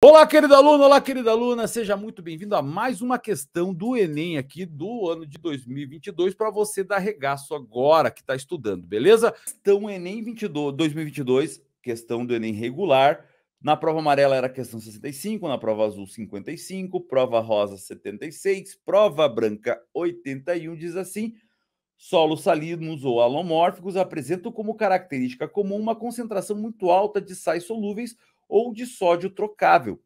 Olá, querida Luna, olá, querida aluna, seja muito bem-vindo a mais uma questão do Enem aqui do ano de 2022 para você dar regaço agora que está estudando, beleza? Então Enem 22, 2022, questão do Enem regular. Na prova amarela era questão 65, na prova azul 55, prova rosa 76, prova branca 81, diz assim... Solos salinos ou alomórficos apresentam como característica comum uma concentração muito alta de sais solúveis ou de sódio trocável.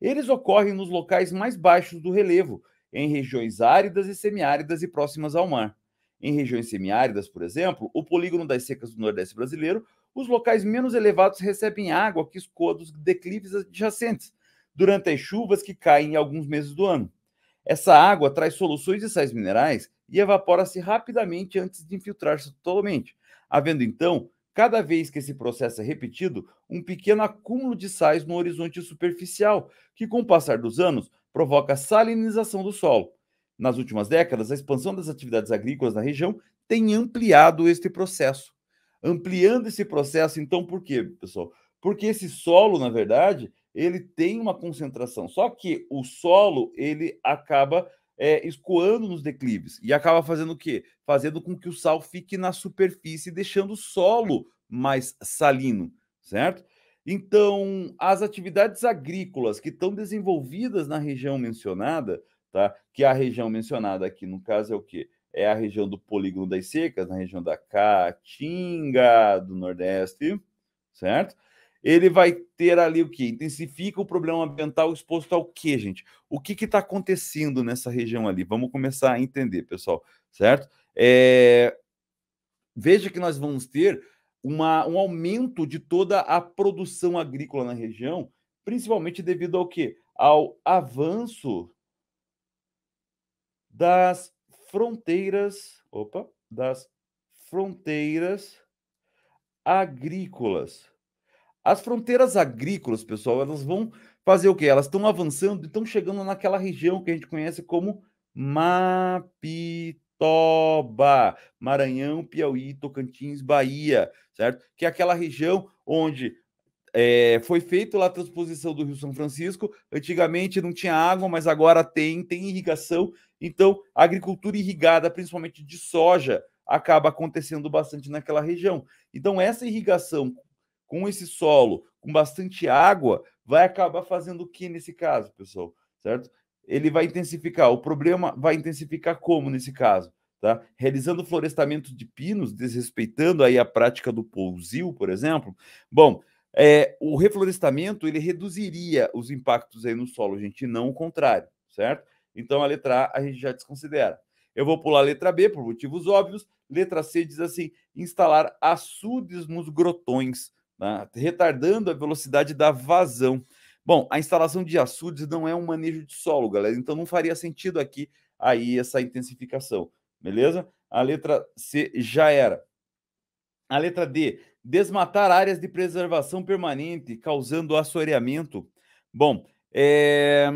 Eles ocorrem nos locais mais baixos do relevo, em regiões áridas e semiáridas e próximas ao mar. Em regiões semiáridas, por exemplo, o polígono das secas do Nordeste brasileiro, os locais menos elevados recebem água que escoa dos declives adjacentes, durante as chuvas que caem em alguns meses do ano. Essa água traz soluções de sais minerais e evapora-se rapidamente antes de infiltrar-se totalmente, havendo então Cada vez que esse processo é repetido, um pequeno acúmulo de sais no horizonte superficial, que com o passar dos anos provoca salinização do solo. Nas últimas décadas, a expansão das atividades agrícolas na região tem ampliado este processo. Ampliando esse processo, então, por quê, pessoal? Porque esse solo, na verdade, ele tem uma concentração. Só que o solo ele acaba é, escoando nos declives e acaba fazendo o quê? Fazendo com que o sal fique na superfície, deixando o solo mais salino, certo? Então, as atividades agrícolas que estão desenvolvidas na região mencionada, tá? Que a região mencionada aqui, no caso, é o quê? É a região do polígono das secas, na região da Caatinga do Nordeste, certo? ele vai ter ali o que? Intensifica o problema ambiental exposto ao que, gente? O que está acontecendo nessa região ali? Vamos começar a entender, pessoal, certo? É... Veja que nós vamos ter uma, um aumento de toda a produção agrícola na região, principalmente devido ao que? Ao avanço das fronteiras, opa, das fronteiras agrícolas as fronteiras agrícolas, pessoal, elas vão fazer o quê? Elas estão avançando e estão chegando naquela região que a gente conhece como Mapitoba, Maranhão, Piauí, Tocantins, Bahia, certo? Que é aquela região onde é, foi feita lá a transposição do Rio São Francisco. Antigamente não tinha água, mas agora tem, tem irrigação. Então, a agricultura irrigada, principalmente de soja, acaba acontecendo bastante naquela região. Então, essa irrigação com esse solo, com bastante água, vai acabar fazendo o que nesse caso, pessoal? Certo? Ele vai intensificar. O problema vai intensificar como nesse caso? Tá? Realizando florestamento de pinos, desrespeitando aí a prática do pousio, por exemplo. Bom, é, o reflorestamento ele reduziria os impactos aí no solo, gente, não o contrário, certo? Então a letra A a gente já desconsidera. Eu vou pular a letra B por motivos óbvios. Letra C diz assim: instalar açudes nos grotões né? retardando a velocidade da vazão. Bom, a instalação de açudes não é um manejo de solo, galera, então não faria sentido aqui aí essa intensificação, beleza? A letra C já era. A letra D, desmatar áreas de preservação permanente, causando assoreamento. Bom, é...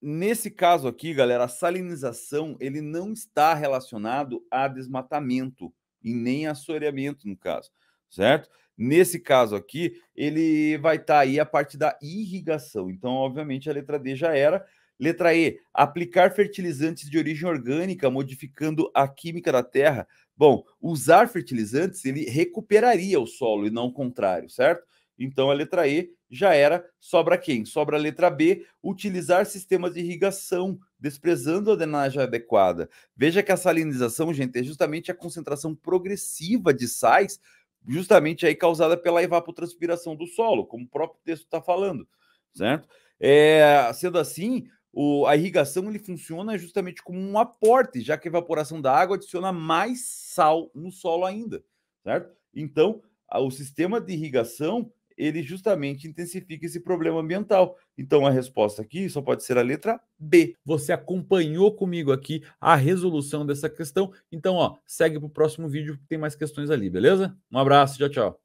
nesse caso aqui, galera, a salinização ele não está relacionado a desmatamento e nem assoreamento, no caso certo? Nesse caso aqui, ele vai estar tá aí a parte da irrigação. Então, obviamente, a letra D já era. Letra E, aplicar fertilizantes de origem orgânica, modificando a química da terra. Bom, usar fertilizantes, ele recuperaria o solo e não o contrário, certo? Então a letra E já era. Sobra quem? Sobra a letra B, utilizar sistemas de irrigação, desprezando a drenagem adequada. Veja que a salinização, gente, é justamente a concentração progressiva de sais justamente aí causada pela evapotranspiração do solo, como o próprio texto está falando, certo? É, sendo assim, o, a irrigação ele funciona justamente como um aporte, já que a evaporação da água adiciona mais sal no solo ainda, certo? Então, a, o sistema de irrigação ele justamente intensifica esse problema ambiental. Então a resposta aqui só pode ser a letra B. Você acompanhou comigo aqui a resolução dessa questão. Então, ó, segue para o próximo vídeo que tem mais questões ali, beleza? Um abraço, tchau, tchau.